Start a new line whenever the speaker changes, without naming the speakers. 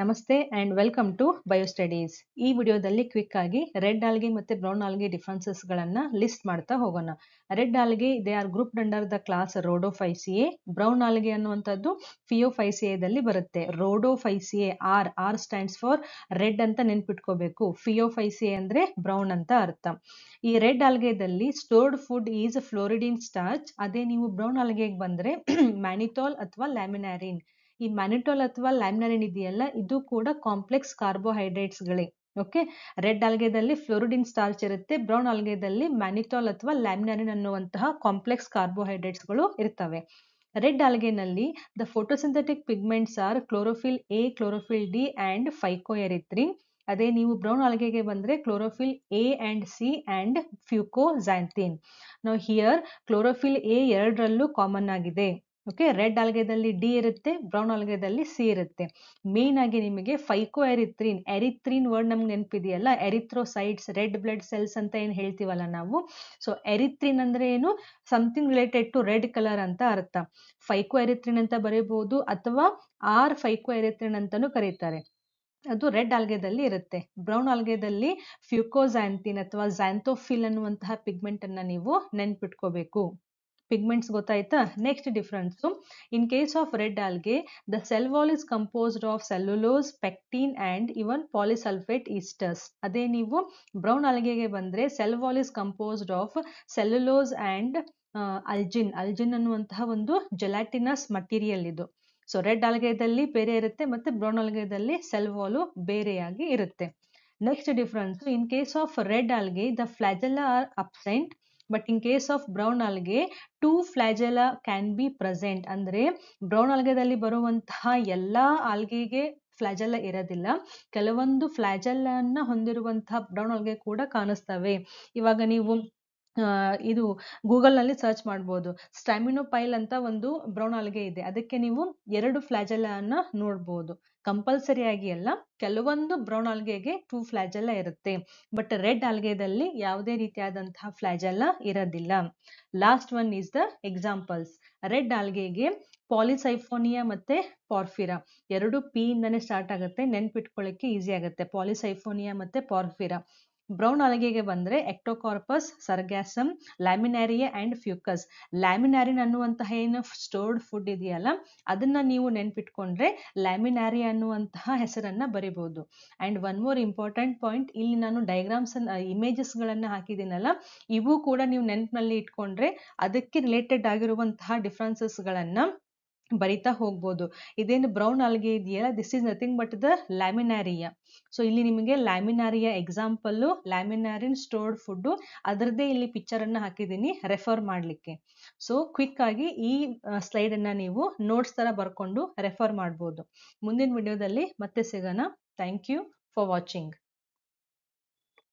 ನಮಸ್ತೆ and welcome to bio studies ಈ ವಿಡಿಯೋದಲ್ಲಿ ಕ್ವಿಕ್ ಆಗಿ ರೆಡ್ ಆಲ್ಗೆ ಮತ್ತೆ ಬ್ರೌನ್ ಆಲ್ಗೆ ಗಳನ್ನ ಲಿಸ್ಟ್ ಮಾಡ್ತಾ ಹೋಗೋಣ red algae they are group under the class a brown algae ಅನ್ನುವಂಥದ್ದು ಫಿಯೋಫೈಸಿಯದಲ್ಲಿ ಬರುತ್ತೆ Rhodophyceae R R stands for red ಅಂತ ನೆನ್ಪಿಟ್ಕೋಬೇಕು ಎ ಅಂದ್ರೆ ಬ್ರೌನ್ ಅಂತ ಅರ್ಥ ಈ ರೆಡ್ ಆಲ್ಗೆದಲ್ಲಿ stored food is floridean starch ಅದೇ ನೀವು ಬ್ರೌನ್ ಆಲ್ಗೆಗೆ ಬಂದ್ರೆ ಮ್ಯಾನಿಥಾಲ್ ಅಥವಾ ಲ್ಯಾಮಿನಾರಿನ್ ಈ ಮ್ಯಾನಿಟೋಲ್ ಅಥವಾ ಲ್ಯಾಮ್ನರಿನ್ ಇದೆಯಲ್ಲ ಇದು ಕೂಡ ಕಾಂಪ್ಲೆಕ್ಸ್ ಕಾರ್ಬೋಹೈಡ್ರೇಟ್ಸ್ಗಳೇ ಓಕೆ ರೆಡ್ ಆಲ್ಗೆದಲ್ಲಿ ಫ್ಲೋರಿಡಿನ್ ಸ್ಟಾರ್ಚ್ ಇರುತ್ತೆ ಬ್ರೌನ್ ಆಲ್ಗೆದಲ್ಲಿ ಮ್ಯಾನಿಟೋಲ್ ಅಥವಾ ಲ್ಯಾಮ್ನರಿನ್ ಅನ್ನುವಂತಹ ಕಾಂಪ್ಲೆಕ್ಸ್ ಕಾರ್ಬೋಹೈಡ್ರೇಟ್ಸ್ಗಳು ಇರ್ತವೆ ರೆಡ್ ಆಲ್ಗೆನಲ್ಲಿ the photosynthetic pigments are chlorophyll A chlorophyll D and phycoerythrin ಅದೇ ನೀವು ಬ್ರೌನ್ ಆಲ್ಗೆಗೆ ಬಂದರೆ chlorophyll A and C and fucoxanthin ನಾವು ಹಿಯರ್ ಕ್ಲೋರೋಫಿಲ್ ಎ ಎರಡರಲ್ಲೂ ಕಾಮನ್ ಆಗಿದೆ ಓಕೆ ರೆಡ್ ಆಲ್ಗೆದಲ್ಲಿ ಡಿ ಇರುತ್ತೆ ಬ್ರೌನ್ ಆಲ್ಗೆದಲ್ಲಿ ಸಿ ಇರುತ್ತೆ ಮೇನ್ ಆಗಿ ನಿಮಗೆ ಫೈಕೋ ಎರಿಥ್ರೀನ್ ಎರಿಥ್ರೀನ್ ವರ್ಡ್ ನಮ್ಗೆ ನೆನಪಿದೆಯಲ್ಲ ಎರಿಥ್ರೋಸೈಟ್ಸ್ ರೆಡ್ ಬ್ಲಡ್ ಸೆಲ್ಸ್ ಅಂತ ಏನು ಹೇಳ್ತೀವಲ್ಲ ನಾವು ಸೊ ಎರಿಥ್ರೀನ್ ಅಂದ್ರೆ ಏನು something related to red colour ಅಂತ ಅರ್ಥ ಫೈಕೋ ಎರಿತ್ರೀನ್ ಅಂತ ಬರೀಬಹುದು ಅಥವಾ ಆರ್ ಫೈಕೋ ಎರಿಥ್ರಿನ್ ಅಂತಾನೂ ಕರೀತಾರೆ ಅದು ರೆಡ್ ಆಲ್ಗೆದಲ್ಲಿ ಇರುತ್ತೆ ಬ್ರೌನ್ ಆಲ್ಗೆದಲ್ಲಿ ಫ್ಯೂಕೋಜಾಂತಿನ್ ಅಥವಾ ಝ್ಯಾಂಥೋಫಿಲ್ ಅನ್ನುವಂತಹ ಪಿಗ್ಮೆಂಟ್ ಅನ್ನ ನೀವು ನೆನ್ಪಿಟ್ಕೋಬೇಕು ಪಿಗ್ಮೆಂಟ್ಸ್ ಗೊತ್ತಾಯ್ತಾ next difference in case of red algae the cell wall is composed of cellulose pectin and even polysulphate esters ಅದೇ ನೀವು ಬ್ರೌನ್ ಆಲ್ಗೆಗೆ ಬಂದರೆ cell wall is composed of cellulose and algin algin ಅನ್ನುವಂತಹ ಒಂದು ಜೆಲಾಟಿನಸ್ ಮಟೀರಿಯಲ್ ಇದು so red ಆಲ್ಗೆದಲ್ಲಿ ಬೇರೆ ಇರುತ್ತೆ ಮತ್ತು ಬ್ರೌನ್ ಆಲ್ಗೆದಲ್ಲಿ ಸೆಲ್ವಾಲು ಬೇರೆಯಾಗಿ ಇರುತ್ತೆ next difference in case of red algae the flagella are absent but in case of brown algae two flagella can be present ಅಂದ್ರೆ ಬ್ರೌನ್ ಅಲ್ಗೆದಲ್ಲಿ ಬರುವಂತಹ ಎಲ್ಲ ಆಲ್ಗೆಗೆ ಫ್ಲಾಜೆಲ್ಲ ಇರೋದಿಲ್ಲ ಕೆಲವೊಂದು ಅನ್ನ ಹೊಂದಿರುವಂತಹ ಬ್ರೌನ್ ಆಲ್ಗೆ ಕೂಡ ಕಾಣಿಸ್ತವೆ ಇವಾಗ ನೀವು ಇದು ಗೂಗಲ್ ನಲ್ಲಿ ಸರ್ಚ್ ಮಾಡ್ಬೋದು ಸ್ಟ್ಯಾಮಿನೋಪೈಲ್ ಅಂತ ಒಂದು ಬ್ರೌನ್ ಆಲ್ಗೆ ಇದೆ ಅದಕ್ಕೆ ನೀವು ಎರಡು ಅನ್ನ ನೋಡ್ಬೋದು ಆಗಿ ಅಲ್ಲ ಕೆಲವೊಂದು ಬ್ರೌನ್ ಆಲ್ಗೆಗೆ ಟೂ ಫ್ಲಾಜೆಲ್ಲಾ ಇರುತ್ತೆ ಬಟ್ ರೆಡ್ ಆಲ್ಗೆದಲ್ಲಿ ಯಾವುದೇ ರೀತಿಯಾದಂತಹ ಫ್ಲಾಜೆಲ್ಲಾ ಇರೋದಿಲ್ಲ last one is the examples red ಆಲ್ಗೆಗೆ ಪಾಲಿಸೈಫೋನಿಯಾ ಮತ್ತೆ ಪಾರ್ಫಿರಾ ಎರಡು ಪಿ ಇಂದಾನೆ ಸ್ಟಾರ್ಟ್ ಆಗುತ್ತೆ ನೆನ್ಪಿಟ್ಕೊಳ್ಳಕ್ಕೆ ಈಸಿ ಆಗುತ್ತೆ ಪಾಲಿಸೈಫೋನಿಯಾ ಮತ್ತೆ ಪಾರ್ಫಿರಾ ಬ್ರೌನ್ ಅಲಗೆಗೆ ಬಂದರೆ ಎಕ್ಟೋಕಾರ್ಪಸ್ ಸರ್ಗ್ಯಾಸಮ್ ಲ್ಯಾಮಿನಾರಿಯಾ ಆ್ಯಂಡ್ ಫ್ಯೂಕಸ್ ಲ್ಯಾಮಿನಾರಿನ್ ಅನ್ನುವಂತಹ ಏನು ಸ್ಟೋರ್ಡ್ ಫುಡ್ ಇದೆಯಲ್ಲ ಅದನ್ನು ನೀವು ನೆನ್ಪಿಟ್ಕೊಂಡ್ರೆ ಲ್ಯಾಮಿನಾರಿಯಾ ಅನ್ನುವಂತಹ ಹೆಸರನ್ನು ಬರಿಬೋದು and one more important point ಇಲ್ಲಿ ನಾನು ಡೈಗ್ರಾಮ್ಸ್ ಇಮೇಜಸ್ಗಳನ್ನು ಹಾಕಿದ್ದೀನಲ್ಲ ಇವು ಕೂಡ ನೀವು ನೆನಪಿನಲ್ಲಿ ಇಟ್ಕೊಂಡ್ರೆ ಅದಕ್ಕೆ ರಿಲೇಟೆಡ್ ಆಗಿರುವಂತಹ ಡಿಫ್ರೆನ್ಸಸ್ಗಳನ್ನು ಬರಿತಾ ಹೋಗ್ಬೋದು ಇದೇನು ಬ್ರೌನ್ ಅಲ್ಗೆ ಇದೆಯಲ್ಲ this is nothing but the Laminaria so ಇಲ್ಲಿ ನಿಮಗೆ Laminaria example laminarin stored food ಅದರದೇ ಇಲ್ಲಿ ಪಿಕ್ಚರನ್ನು ಹಾಕಿದ್ದೀನಿ ರೆಫರ್ ಮಾಡಲಿಕ್ಕೆ ಸೊ ಆಗಿ ಈ ಸ್ಲೈಡನ್ನು ನೀವು ನೋಟ್ಸ್ ಥರ ಬರ್ಕೊಂಡು ರೆಫರ್ ಮಾಡ್ಬೋದು ಮುಂದಿನ ವಿಡಿಯೋದಲ್ಲಿ ಮತ್ತೆ ಸಿಗೋಣ ಥ್ಯಾಂಕ್ ಯು ಫಾರ್ ವಾಚಿಂಗ್